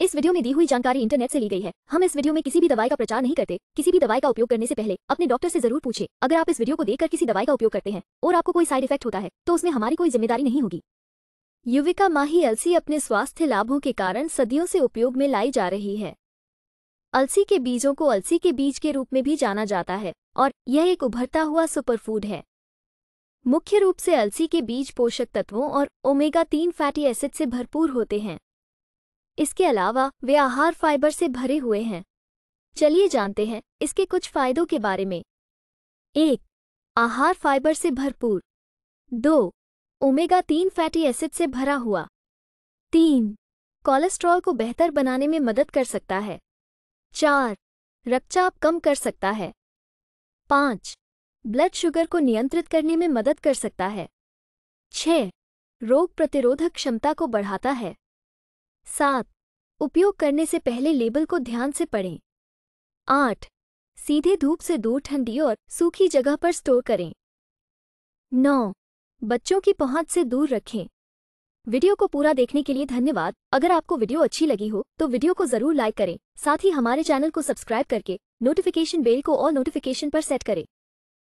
इस वीडियो में दी हुई जानकारी इंटरनेट से ली गई है हम इस वीडियो में किसी भी दवाई का प्रचार नहीं करते किसी भी दवाई का उपयोग करने से पहले अपने डॉक्टर से जरूर पूछे अगर आप इस वीडियो को देखकर किसी दवाई का उपयोग करते हैं और आपको कोई साइड इफेक्ट होता है तो उसमें हमारी कोई जिम्मेदारी नहीं होगी युविका माही अलसी अपने स्वास्थ्य लाभों के कारण सदियों से उपयोग में लाई जा रही है अलसी के बीजों को अलसी के बीज के रूप में भी जाना जाता है और यह एक उभरता हुआ सुपरफूड है मुख्य रूप से अलसी के बीज पोषक तत्वों और ओमेगा तीन फैटी एसिड से भरपूर होते हैं इसके अलावा वे आहार फाइबर से भरे हुए हैं चलिए जानते हैं इसके कुछ फायदों के बारे में एक आहार फाइबर से भरपूर दो ओमेगा तीन फैटी एसिड से भरा हुआ तीन कोलेस्ट्रॉल को बेहतर बनाने में मदद कर सकता है चार रक्तचाप कम कर सकता है पाँच ब्लड शुगर को नियंत्रित करने में मदद कर सकता है छ रोग प्रतिरोधक क्षमता को बढ़ाता है सात उपयोग करने से पहले लेबल को ध्यान से पढ़ें आठ सीधे धूप से दूर ठंडी और सूखी जगह पर स्टोर करें नौ बच्चों की पहुंच से दूर रखें वीडियो को पूरा देखने के लिए धन्यवाद अगर आपको वीडियो अच्छी लगी हो तो वीडियो को जरूर लाइक करें साथ ही हमारे चैनल को सब्सक्राइब करके नोटिफिकेशन बेल को और नोटिफिकेशन पर सेट करें